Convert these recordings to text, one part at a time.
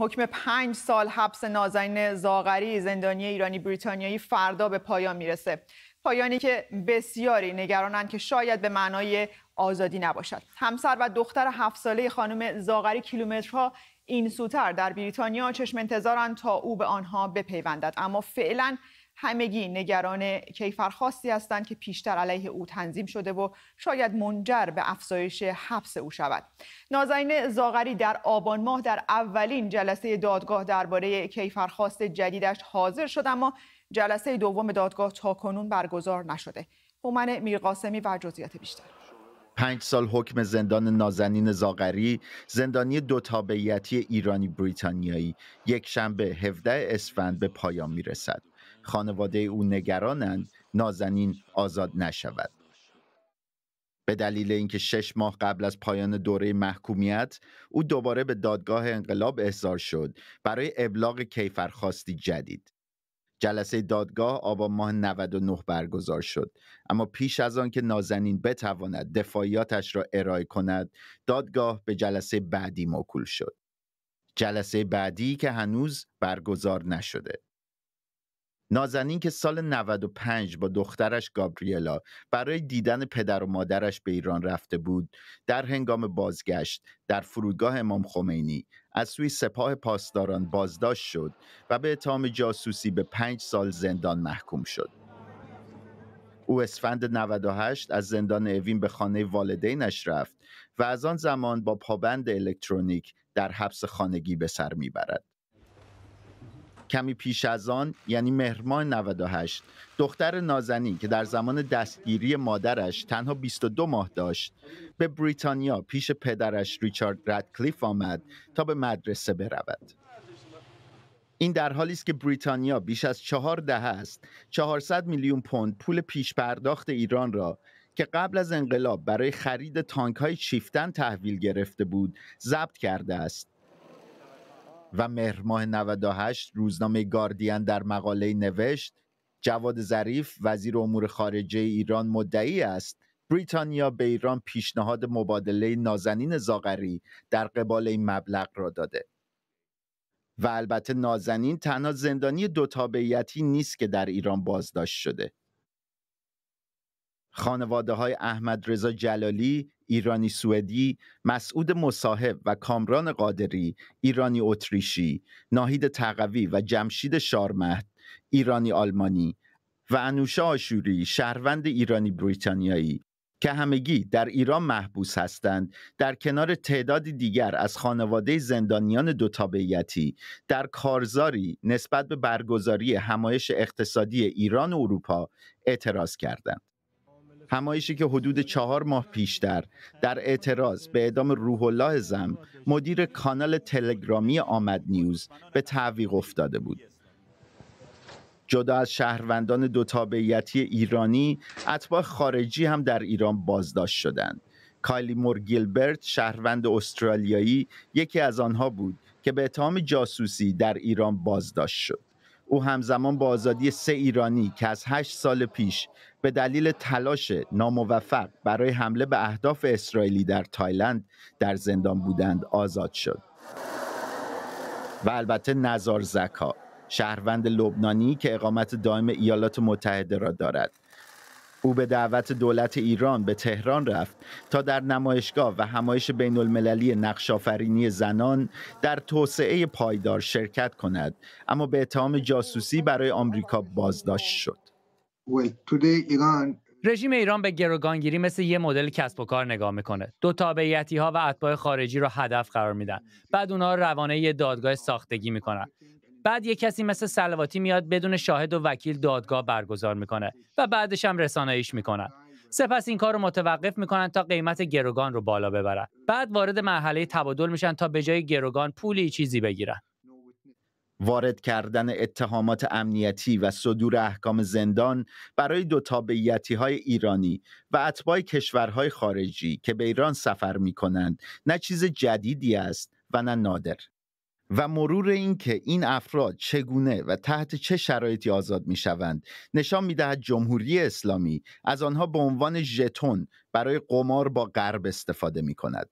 حکم پنج سال حبس نازنین زاغری زندانی ایرانی بریتانیایی فردا به پایان میرسه پایانی که بسیاری نگرانند که شاید به معنای آزادی نباشد همسر و دختر هفت ساله خانم زاغری کیلومترها این سوتر در بریتانیا چشم انتظارند تا او به آنها بپیوندد اما فعلا همگی نگران کیفرخواستی هستند که پیشتر علیه او تنظیم شده و شاید منجر به افزایش حبس او شود نازنین زاغری در آبان ماه در اولین جلسه دادگاه درباره کیفرخواست جدیدش حاضر شد اما جلسه دوم دادگاه تا کنون برگزار نشده هومن میرقاسمی و جزئیات بیشتر پنج سال حکم زندان نازنین زاغری زندانی دو تابعیتی ایرانی بریتانیایی یک شنبه 17 اسفند به پایان میرسد خانواده او نگرانند نازنین آزاد نشود به دلیل اینکه شش ماه قبل از پایان دوره محکومیت او دوباره به دادگاه انقلاب احضار شد برای ابلاغ کیفرخواستی جدید جلسه دادگاه آبان ماه 99 برگزار شد اما پیش از آن که نازنین بتواند دفاعیاتش را ارائه کند دادگاه به جلسه بعدی موکول شد جلسه بعدی که هنوز برگزار نشده نازنین که سال 95 با دخترش گابریلا برای دیدن پدر و مادرش به ایران رفته بود در هنگام بازگشت در فرودگاه امام خمینی از سوی سپاه پاسداران بازداشت شد و به اتهام جاسوسی به پنج سال زندان محکوم شد او اسفند 98 از زندان اوین به خانه والدینش رفت و از آن زمان با پابند الکترونیک در حبس خانگی به سر میبرد کمی پیش از آن یعنی مهرماه 98 دختر نازنین که در زمان دستگیری مادرش تنها 22 ماه داشت به بریتانیا پیش پدرش ریچارد ردکلیف آمد تا به مدرسه برود این در حالی است که بریتانیا بیش از چهار دهه است 400 میلیون پوند پول پیش پرداخت ایران را که قبل از انقلاب برای خرید تانک های چیفتن تحویل گرفته بود ضبط کرده است و مهرماه 98 روزنامه گاردین در مقاله نوشت جواد ظریف وزیر امور خارجه ایران مدعی است بریتانیا به ایران پیشنهاد مبادله نازنین زاغری در قبال این مبلغ را داده و البته نازنین تنها زندانی دو تابعیتی نیست که در ایران بازداشت شده خانواده های احمد رضا جلالی ایرانی سوئدی، مسعود مصاحب و کامران قادری، ایرانی اتریشی، ناهید تقوی و جمشید شارمهد، ایرانی آلمانی و انوشا آشوری، شهروند ایرانی بریتانیایی که همگی در ایران محبوس هستند در کنار تعدادی دیگر از خانواده زندانیان دو تابعیتی در کارزاری نسبت به برگزاری همایش اقتصادی ایران و اروپا اعتراض کردند. همایشی که حدود چهار ماه پیشتر در اعتراض به اعدام روح الله زم مدیر کانال تلگرامی آمد نیوز به تعویق افتاده بود جدا از شهروندان دو تابعیتی ایرانی اتباع خارجی هم در ایران بازداشت شدند کایلی مور گیلبرت شهروند استرالیایی یکی از آنها بود که به اتهام جاسوسی در ایران بازداشت شد او همزمان با آزادی سه ایرانی که از هشت سال پیش به دلیل تلاش ناموفق برای حمله به اهداف اسرائیلی در تایلند در زندان بودند آزاد شد و البته نزار زکا شهروند لبنانی که اقامت دائم ایالات متحده را دارد او به دعوت دولت ایران به تهران رفت تا در نمایشگاه و همایش بین المللی نقشافرینی زنان در توسعه پایدار شرکت کند اما به اتهام جاسوسی برای آمریکا بازداشت شد رژیم ایران به گروگانگیری مثل یه مدل کسب و کار نگاه میکنه دو تابعیتی ها و اتباع خارجی رو هدف قرار میدن بعد اونها روانه یه دادگاه ساختگی میکنن بعد یه کسی مثل سلواتی میاد بدون شاهد و وکیل دادگاه برگزار میکنه و بعدش هم رساناییش میکنن سپس این کار رو متوقف میکنن تا قیمت گروگان رو بالا ببرن بعد وارد مرحله تبادل میشن تا به جای گروگان پولی چیزی بگیرن وارد کردن اتهامات امنیتی و صدور احکام زندان برای دو تابعیتی های ایرانی و اتباع کشورهای خارجی که به ایران سفر می کنند نه چیز جدیدی است و نه نادر و مرور اینکه این افراد چگونه و تحت چه شرایطی آزاد می شوند نشان می دهد جمهوری اسلامی از آنها به عنوان ژتون برای قمار با غرب استفاده می کند.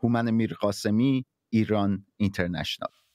هومن میرقاسمی ایران اینترنشنال